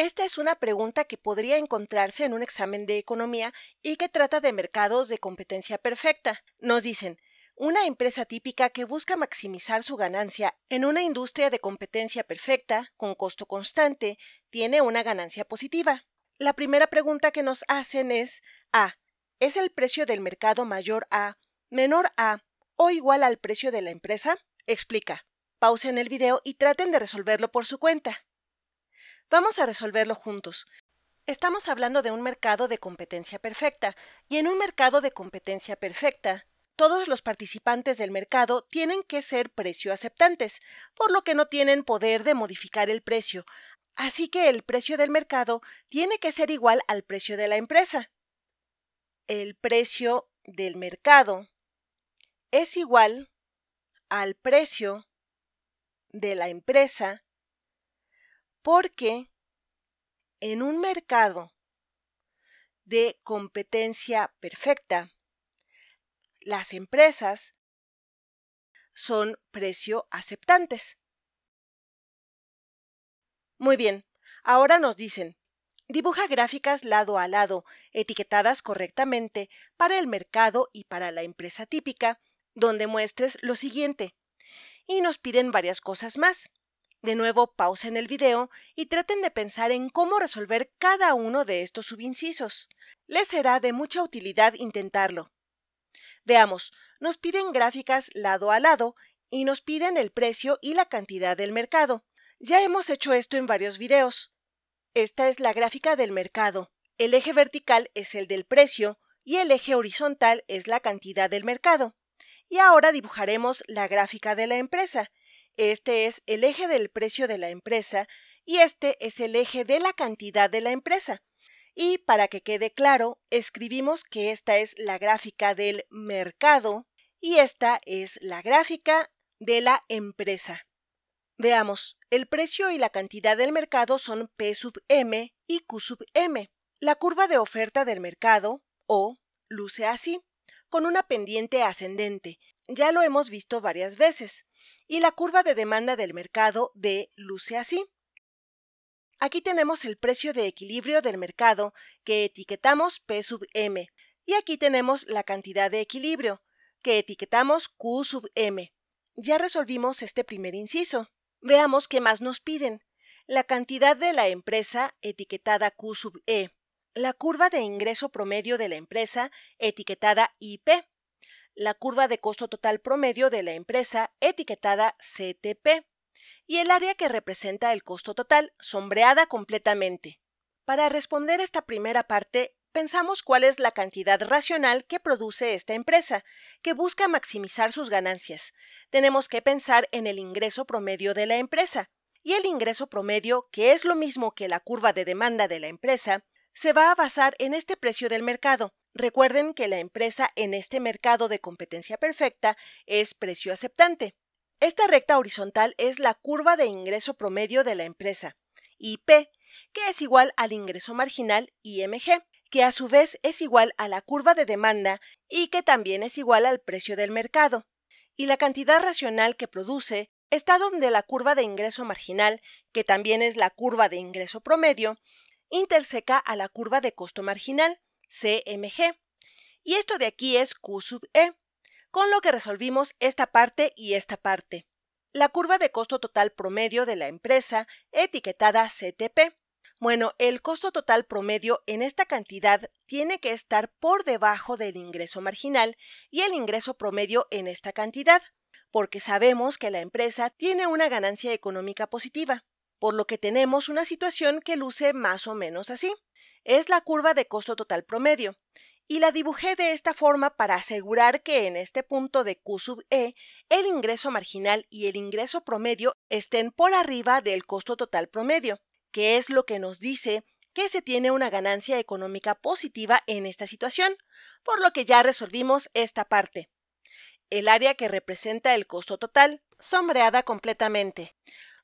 Esta es una pregunta que podría encontrarse en un examen de economía y que trata de mercados de competencia perfecta. Nos dicen, una empresa típica que busca maximizar su ganancia en una industria de competencia perfecta, con costo constante, tiene una ganancia positiva. La primera pregunta que nos hacen es A. ¿Es el precio del mercado mayor a, menor a o igual al precio de la empresa? Explica. Pausen el video y traten de resolverlo por su cuenta. Vamos a resolverlo juntos. Estamos hablando de un mercado de competencia perfecta, y en un mercado de competencia perfecta, todos los participantes del mercado tienen que ser precio aceptantes, por lo que no tienen poder de modificar el precio. Así que el precio del mercado tiene que ser igual al precio de la empresa. El precio del mercado es igual al precio de la empresa porque en un mercado de competencia perfecta, las empresas son precio aceptantes. Muy bien, ahora nos dicen, dibuja gráficas lado a lado, etiquetadas correctamente para el mercado y para la empresa típica, donde muestres lo siguiente. Y nos piden varias cosas más. De nuevo, pausen el video y traten de pensar en cómo resolver cada uno de estos subincisos. Les será de mucha utilidad intentarlo. Veamos, nos piden gráficas lado a lado y nos piden el precio y la cantidad del mercado. Ya hemos hecho esto en varios videos. Esta es la gráfica del mercado. El eje vertical es el del precio y el eje horizontal es la cantidad del mercado. Y ahora dibujaremos la gráfica de la empresa este es el eje del precio de la empresa y este es el eje de la cantidad de la empresa. Y para que quede claro, escribimos que esta es la gráfica del mercado y esta es la gráfica de la empresa. Veamos, el precio y la cantidad del mercado son P sub M y Q sub M. La curva de oferta del mercado, O, luce así, con una pendiente ascendente. Ya lo hemos visto varias veces y la curva de demanda del mercado D luce así. Aquí tenemos el precio de equilibrio del mercado que etiquetamos P sub M y aquí tenemos la cantidad de equilibrio que etiquetamos Q sub M. Ya resolvimos este primer inciso. Veamos qué más nos piden. La cantidad de la empresa etiquetada Q sub E. La curva de ingreso promedio de la empresa etiquetada IP la curva de costo total promedio de la empresa etiquetada CTP y el área que representa el costo total, sombreada completamente. Para responder esta primera parte, pensamos cuál es la cantidad racional que produce esta empresa, que busca maximizar sus ganancias. Tenemos que pensar en el ingreso promedio de la empresa. Y el ingreso promedio, que es lo mismo que la curva de demanda de la empresa, se va a basar en este precio del mercado, Recuerden que la empresa en este mercado de competencia perfecta es precio aceptante. Esta recta horizontal es la curva de ingreso promedio de la empresa, IP, que es igual al ingreso marginal IMG, que a su vez es igual a la curva de demanda y que también es igual al precio del mercado. Y la cantidad racional que produce está donde la curva de ingreso marginal, que también es la curva de ingreso promedio, interseca a la curva de costo marginal, CMG. Y esto de aquí es Q sub E, con lo que resolvimos esta parte y esta parte. La curva de costo total promedio de la empresa etiquetada CTP. Bueno, el costo total promedio en esta cantidad tiene que estar por debajo del ingreso marginal y el ingreso promedio en esta cantidad, porque sabemos que la empresa tiene una ganancia económica positiva por lo que tenemos una situación que luce más o menos así. Es la curva de costo total promedio, y la dibujé de esta forma para asegurar que en este punto de Q sub E el ingreso marginal y el ingreso promedio estén por arriba del costo total promedio, que es lo que nos dice que se tiene una ganancia económica positiva en esta situación, por lo que ya resolvimos esta parte. El área que representa el costo total, sombreada completamente.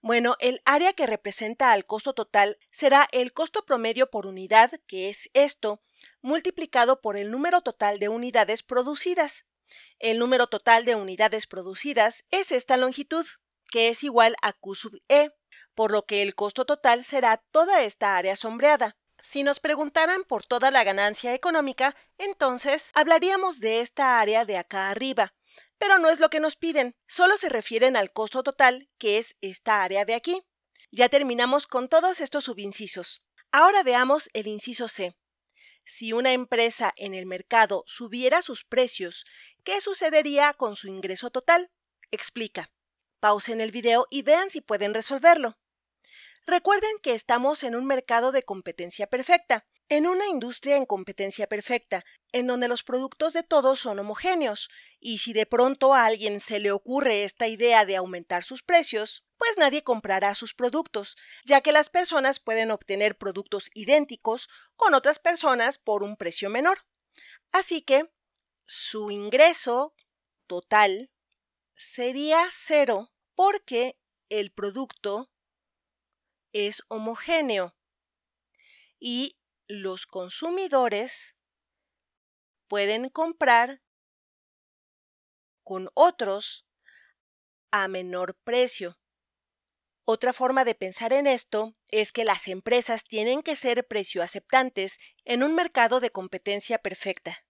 Bueno, el área que representa al costo total será el costo promedio por unidad, que es esto, multiplicado por el número total de unidades producidas. El número total de unidades producidas es esta longitud, que es igual a Q sub E, por lo que el costo total será toda esta área sombreada. Si nos preguntaran por toda la ganancia económica, entonces hablaríamos de esta área de acá arriba, pero no es lo que nos piden, solo se refieren al costo total, que es esta área de aquí. Ya terminamos con todos estos subincisos. Ahora veamos el inciso C. Si una empresa en el mercado subiera sus precios, ¿qué sucedería con su ingreso total? Explica. Pausen el video y vean si pueden resolverlo. Recuerden que estamos en un mercado de competencia perfecta, en una industria en competencia perfecta, en donde los productos de todos son homogéneos, y si de pronto a alguien se le ocurre esta idea de aumentar sus precios, pues nadie comprará sus productos, ya que las personas pueden obtener productos idénticos con otras personas por un precio menor. Así que su ingreso total sería cero porque el producto es homogéneo y los consumidores pueden comprar con otros a menor precio. Otra forma de pensar en esto es que las empresas tienen que ser precio aceptantes en un mercado de competencia perfecta.